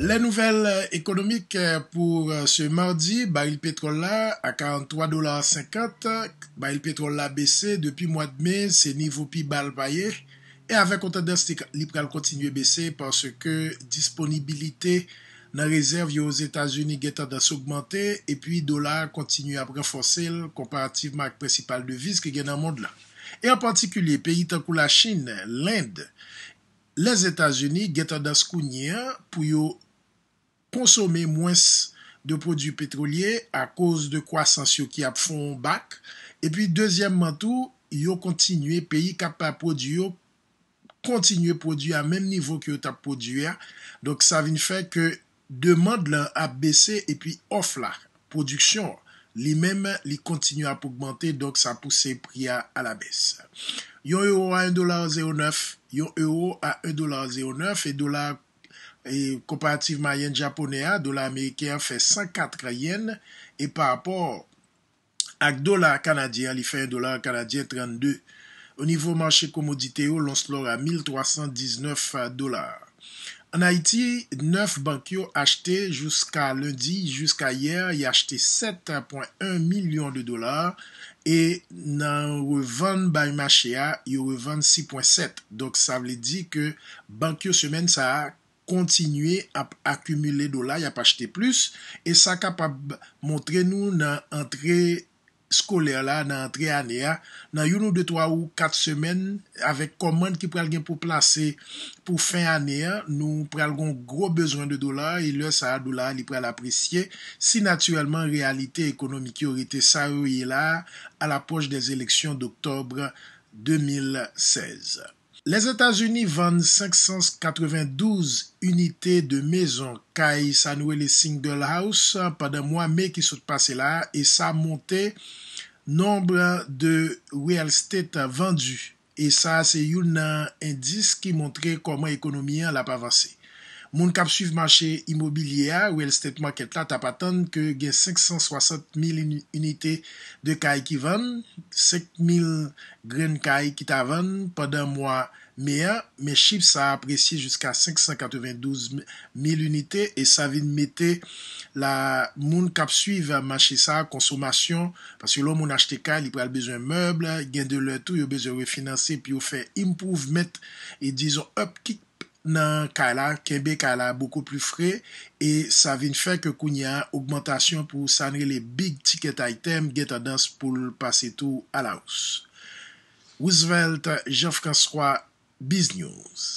Le nouvel ekonomik euh, euh, pou se euh, mardi, ba il petrola a 43 dolar 50, ba il petrola bese depi mwad me, se nivou pi bal paye, e avek kontadans liberal kontinuye bese pwanske disponibilite nan rezerv yo os Etats-Unis getadans augmente, e pi dolar kontinuye ap renfonse l komparatif mak precipal devise ke gen nan mond la. E an partikulye, peyi takou la Chin, l'Ind, les Etats-Unis getadans kounye pou yo ekonomik konsome mwens de prodjou petrolye a koz de kwa san syo ki ap fon bak. E pi, dezyemman tou, yo kontinuye peyi kap ap prodjou, kontinuye prodjou a menm nivou ki yo tap prodjou ya. Donk, sa vin fè ke demande lan ap besè e pi of la prodjou. Li menm li kontinuye ap augmente donk sa pousse priya a la besè. Yon euro a 1 dolar 0,9 yon euro a 1 dolar 0,9 e dolar 1 dolar 0,9 e kooperatif mayen Japone a, dola Amerike a fe 104 krayen, e pa apor ak dola Kanadyan, li fe 1 dola Kanadyan 32. O nivou manche komodite yo, lons lor a 1319 dolar. An Haiti, 9 bankyo achete, jouska lundi, jouska yer, yi achete 7.1 milyon de dolar, e nan revan baymache a, yi revan 6.7. Donk sa vle di ke bankyo semen sa a kontinuye akumile dola, ya pa chete plus, e sa kapab montre nou nan antre skole la, nan antre ane a, nan yon nou de 3 ou 4 semen, avek komand ki pral gen pou plase pou fin ane a, nou pral gon gro bezwen de dola, e lè sa a dola li pral apresye, si natyrelman realite ekonomik yorite sa yoye la, a la poche des eleksyon d'oktober 2016. Les Etats-Unis vendent 592 unités de maison, kai sa noue les single house, pa de moi-mè qui se passe là, et sa monte nombre de real estate vendu, et sa se yon indice qui montre comment l'économie a avancé. Moun kap suiv manche immobilye a, ou el stetman ket la, ta patan ke gen 560.000 unitè de kay ki van, 5.000 gren kay ki ta van, pa dan mwa me a, men ship sa apresye jusqu a 592.000 unitè, e sa vin mette la moun kap suiv manche sa konsomasyon, paske loun moun achete kay, li pre al bezwen meble, gen de loutou, yo bezwen refinansè, pi yo fe improve, mette, e dizon upkeep. nan Kaila, Kembe Kaila, boko pli fre, e sa vin fe ke koun ya augmentation pou sanre le big tiket item geta dans pou pase tou ala ouz. Wisvel, te Jefkan Skwa, BizNews.